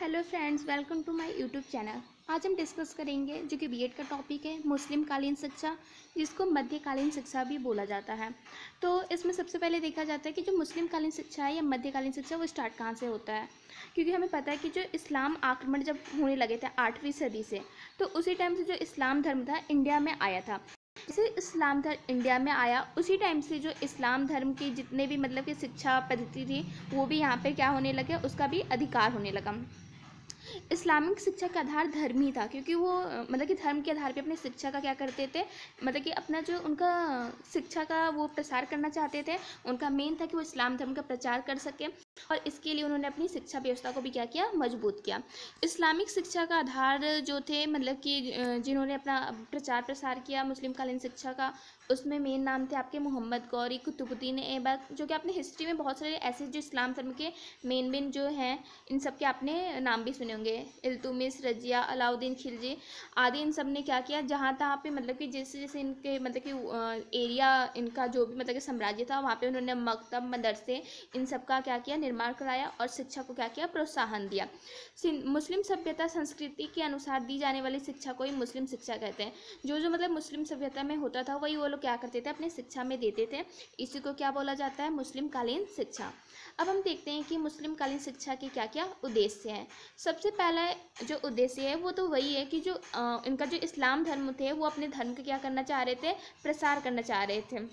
hello friends welcome to my YouTube channel आज हम discuss करेंगे जो कि बीएड का टॉपिक है मुस्लिम कालीन शिक्षा जिसको मध्यकालीन शिक्षा भी बोला जाता है तो इसमें सबसे पहले देखा जाता है कि जो मुस्लिम कालीन शिक्षा है या मध्यकालीन शिक्षा वो स्टार्ट कहाँ से होता है क्योंकि हमें पता है कि जो इस्लाम आक्रमण जब होने लगे थे आठवीं सदी से तो उसी टाइम से जो इस्लाम धर्म था इंडिया में आया था जैसे इस्लाम धर्म इंडिया में आया उसी टाइम से जो इस्लाम धर्म के जितने भी मतलब कि शिक्षा पद्धति थी वो भी यहाँ पे क्या होने लगे उसका भी अधिकार होने लगा इस्लामिक शिक्षा का आधार धर्म ही था क्योंकि वो मतलब कि धर्म के आधार पे अपने शिक्षा का क्या करते थे मतलब कि अपना जो उनका शिक्षा का वो प्रसार करना चाहते थे उनका मेन था कि वो इस्लाम धर्म का प्रचार कर सकें और इसके लिए उन्होंने अपनी शिक्षा व्यवस्था को भी क्या किया मजबूत किया इस्लामिक शिक्षा का आधार जो थे मतलब कि जिन्होंने अपना प्रचार प्रसार किया मुस्लिम कालीन शिक्षा का उसमें मेन नाम थे आपके मोहम्मद गौरी कुतुबुद्दीन ऐबक जो कि आपने हिस्ट्री में बहुत सारे ऐसे जो इस्लाम धर्म के मेन मेन जो हैं इन सब के आपने नाम भी सुने होंगे इल्तुमिस रजिया अलाउद्दीन खिलजी आदि इन सब ने क्या किया जहाँ तहाँ पे मतलब कि जैसे जैसे इनके मतलब कि एरिया इनका जो भी मतलब कि साम्राज्य था वहाँ पर उन्होंने मकतब मदरसे इन सब का क्या किया निर्माण कराया और शिक्षा को क्या किया प्रोत्साहन दिया मुस्लिम सभ्यता संस्कृति के अनुसार दी जाने वाली शिक्षा को ही मुस्लिम शिक्षा कहते हैं जो जो मतलब मुस्लिम सभ्यता में होता था वही वो लोग क्या करते थे अपने शिक्षा में देते थे इसी को क्या बोला जाता है मुस्लिम कालीन शिक्षा अब हम देखते हैं कि मुस्लिम कालीन शिक्षा के क्या क्या उद्देश्य हैं सबसे पहला जो उद्देश्य है वो तो वही है कि जो आ, इनका जो इस्लाम धर्म थे वो अपने धर्म का क्या करना चाह रहे थे प्रसार करना चाह रहे थे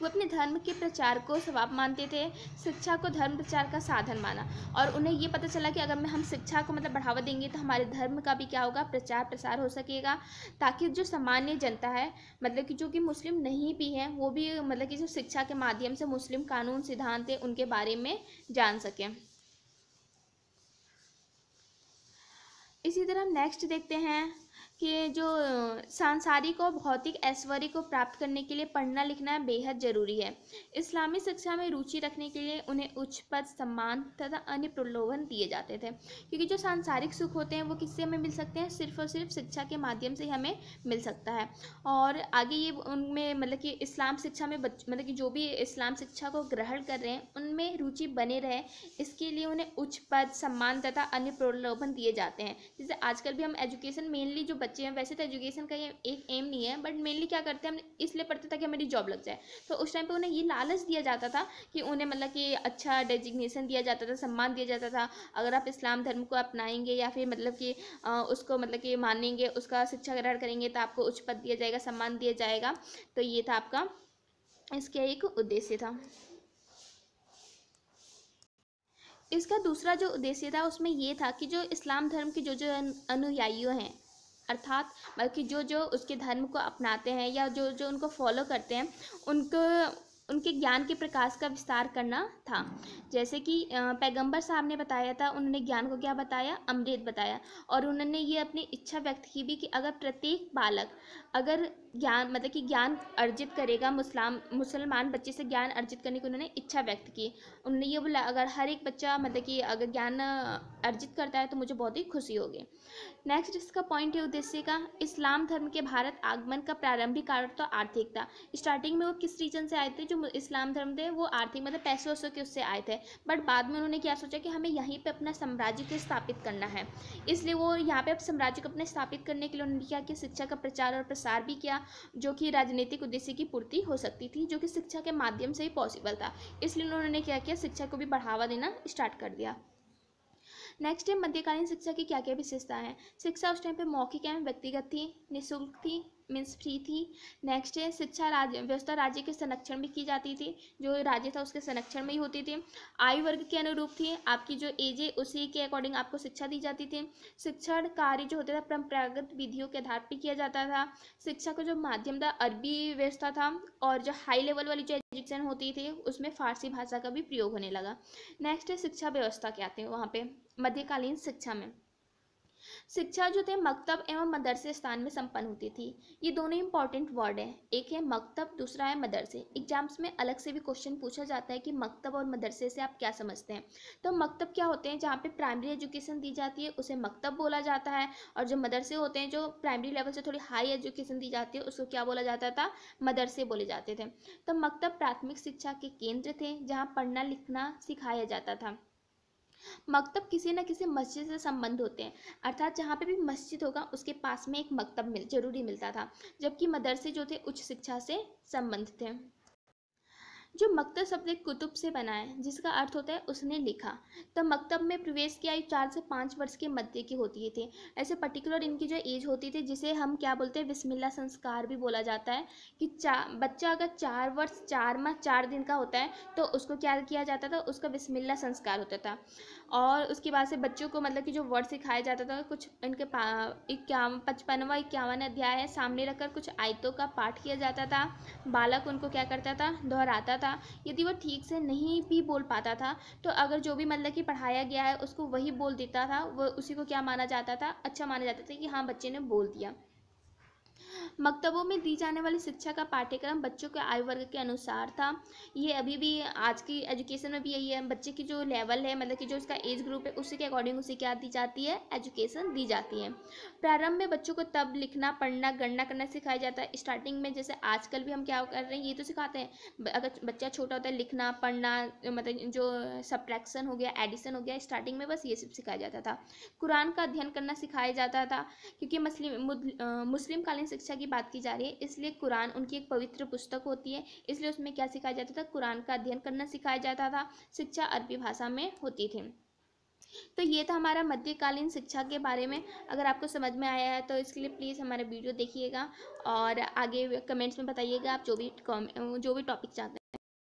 वो अपने धर्म के प्रचार को स्वभाव मानते थे शिक्षा को धर्म प्रचार का साधन माना और उन्हें ये पता चला कि अगर मैं हम शिक्षा को मतलब बढ़ावा देंगे तो हमारे धर्म का भी क्या होगा प्रचार प्रसार हो सकेगा ताकि जो सामान्य जनता है मतलब कि जो कि मुस्लिम नहीं भी हैं वो भी मतलब कि जो शिक्षा के माध्यम से मुस्लिम कानून सिद्धांत है उनके बारे में जान सकें इसी तरह हम नेक्स्ट देखते हैं कि जो सांसारिक और भौतिक ऐश्वर्य को प्राप्त करने के लिए पढ़ना लिखना बेहद ज़रूरी है इस्लामी शिक्षा में रुचि रखने के लिए उन्हें उच्च पद सम्मान तथा अन्य प्रलोभन दिए जाते थे क्योंकि जो सांसारिक सुख होते हैं वो किससे हमें मिल सकते हैं सिर्फ और सिर्फ शिक्षा के माध्यम से हमें मिल सकता है और आगे ये उनमें मतलब कि इस्लाम शिक्षा में मतलब कि जो भी इस्लाम शिक्षा को ग्रहण कर रहे हैं उनमें रुचि बने रहे इसके लिए उन्हें उच्च पद सम्मान तथा अन्य प्रलोभन दिए जाते हैं जैसे आजकल भी हम एजुकेशन मेनली जो बच्चे हैं वैसे तो एजुकेशन का ये एक एम नहीं है बट मेनली क्या करते हैं हम इसलिए पढ़ते ताकि हमारी जॉब लग जाए तो उस टाइम पे उन्हें ये लालच दिया जाता था कि उन्हें मतलब कि अच्छा डेजिग्नेशन दिया जाता था सम्मान दिया जाता था अगर आप इस्लाम धर्म को अपनाएंगे या फिर मतलब कि उसको मतलब कि मानेंगे उसका शिक्षा ग्रहण करेंगे तो आपको उच्च पद दिया जाएगा सम्मान दिया जाएगा तो ये था आपका इसका एक उद्देश्य था इसका दूसरा जो उद्देश्य था उसमें ये था कि जो इस्लाम धर्म के जो जो अनुयायियों हैं अर्थात बल्कि जो जो उसके धर्म को अपनाते हैं या जो जो उनको फॉलो करते हैं उनको उनके ज्ञान के प्रकाश का विस्तार करना था जैसे कि पैगंबर साहब ने बताया था उन्होंने ज्ञान को क्या बताया अमृत बताया और उन्होंने ये अपनी इच्छा व्यक्त की भी कि अगर प्रत्येक बालक अगर ज्ञान मतलब कि ज्ञान अर्जित करेगा मुस्लाम मुसलमान बच्चे से ज्ञान अर्जित करने की उन्होंने इच्छा व्यक्त की उन्होंने ये बोला अगर हर एक बच्चा मतलब कि अगर ज्ञान अर्जित करता है तो मुझे बहुत ही खुशी होगी नेक्स्ट इसका पॉइंट है उद्देश्य का इस्लाम धर्म के भारत आगमन का प्रारंभिक कारण तो आर्थिक था स्टार्टिंग में वो किस रीजन से आए थे जो इस्लाम धर्म थे वो आर्थिक मतलब पैसे वैसे के उससे आए थे बट बाद में उन्होंने क्या सोचा कि हमें यहीं पर अपना साम्राज्य स्थापित करना है इसलिए वो यहाँ पर साम्राज्य को अपने स्थापित करने के लिए उन्होंने क्या कि शिक्षा का प्रचार और प्रसार भी किया जो कि राजनीतिक उद्देश्य की पूर्ति हो सकती थी जो कि शिक्षा के माध्यम से ही पॉसिबल था इसलिए उन्होंने क्या किया शिक्षा को भी बढ़ावा देना स्टार्ट कर दिया नेक्स्ट है मध्यकालीन शिक्षा की क्या क्या विशेषता है शिक्षा उस टाइम पे मौखिक एवं व्यक्तिगत थी निःशुल्क थी मीन्स फ्री थी नेक्स्ट है शिक्षा राज्य व्यवस्था राज्य के संरक्षण में की जाती थी जो राज्य था उसके संरक्षण में ही होती थी आयु वर्ग के अनुरूप थी आपकी जो एज है उसी के अकॉर्डिंग आपको शिक्षा दी जाती थी शिक्षण कार्य जो होता था परंपरागत विधियों के आधार पर किया जाता था शिक्षा का जो माध्यम था अरबी व्यवस्था था और जो हाई लेवल वाली जो एजुकेशन होती थी उसमें फारसी भाषा का भी प्रयोग होने लगा नेक्स्ट है शिक्षा व्यवस्था क्या आते हैं वहाँ पर मध्यकालीन शिक्षा में शिक्षा जो थे मकतब एवं मदरसे स्थान में संपन्न होती थी ये दोनों इंपॉर्टेंट वर्ड हैं एक है मकतब दूसरा है मदरसे एग्जाम्स में अलग से भी क्वेश्चन पूछा जाता है कि मकतब और मदरसे से आप क्या समझते हैं तो मकतब क्या होते हैं जहाँ पे प्राइमरी एजुकेशन दी जाती है उसे मकतब बोला जाता है और जो मदरसे होते हैं जो प्राइमरी लेवल से थोड़ी हाई एजुकेशन दी जाती है उसको क्या बोला जाता था मदरसे बोले जाते थे तो मकतब प्राथमिक शिक्षा के केंद्र थे जहाँ पढ़ना लिखना सिखाया जाता था मकतब किसी न किसी मस्जिद से संबंध होते हैं अर्थात जहाँ पे भी मस्जिद होगा उसके पास में एक मकतब मिल जरूरी मिलता था जबकि मदरसे जो थे उच्च शिक्षा से संबंधित थे जो मकतब शब्द कुतुब से बना है जिसका अर्थ होता है उसने लिखा तो मकतब में प्रवेश की आयु चार से पाँच वर्ष के मध्य की होती थी ऐसे पर्टिकुलर इनकी जो एज होती थी जिसे हम क्या बोलते हैं बिस्मिल्ला संस्कार भी बोला जाता है कि चा बच्चा अगर चार वर्ष चार माह चार दिन का होता है तो उसको क्या किया जाता था उसका बिस्मिल्ला संस्कार होता था और उसके बाद से बच्चों को मतलब कि जो वर्ड सिखाया जाता था कुछ इनके इक्यावन पचपनवा इक्यावन अध्याय है सामने रखकर कुछ आयतों का पाठ किया जाता था बालक उनको क्या करता था दोहराता था यदि वो ठीक से नहीं भी बोल पाता था तो अगर जो भी मतलब कि पढ़ाया गया है उसको वही बोल देता था वह उसी को क्या माना जाता था अच्छा माना जाता था कि हाँ बच्चे ने बोल दिया मकतबों में दी जाने वाली शिक्षा का पाठ्यक्रम बच्चों के आयु वर्ग के अनुसार था ये अभी भी आज की एजुकेशन में भी यही है बच्चे की जो लेवल है मतलब कि जो उसका एज ग्रुप है उसी के अकॉर्डिंग उसे क्या दी जाती है एजुकेशन दी जाती है प्रारंभ में बच्चों को तब लिखना पढ़ना गणना करना सिखाया जाता है स्टार्टिंग में जैसे आजकल भी हम क्या कर रहे हैं ये तो सिखाते हैं अगर बच्चा छोटा होता है लिखना पढ़ना मतलब जो सब्ट्रैक्शन हो गया एडिशन हो गया स्टार्टिंग में बस ये सब सिखाया जाता था कुरान का अध्ययन करना सिखाया जाता था क्योंकि मुस्लिम मुस्लिमकालीन शिक्षा शिक्षा की बात की जा रही है इसलिए कुरान उनकी एक पवित्र पुस्तक होती है इसलिए उसमें क्या सिखाया जाता था कुरान का अध्ययन करना सिखाया जाता था शिक्षा अरबी भाषा में होती थी तो ये था हमारा मध्यकालीन शिक्षा के बारे में अगर आपको समझ में आया है तो इसके लिए प्लीज़ हमारा वीडियो देखिएगा और आगे कमेंट्स में बताइएगा आप जो भी जो भी टॉपिक चाहते हैं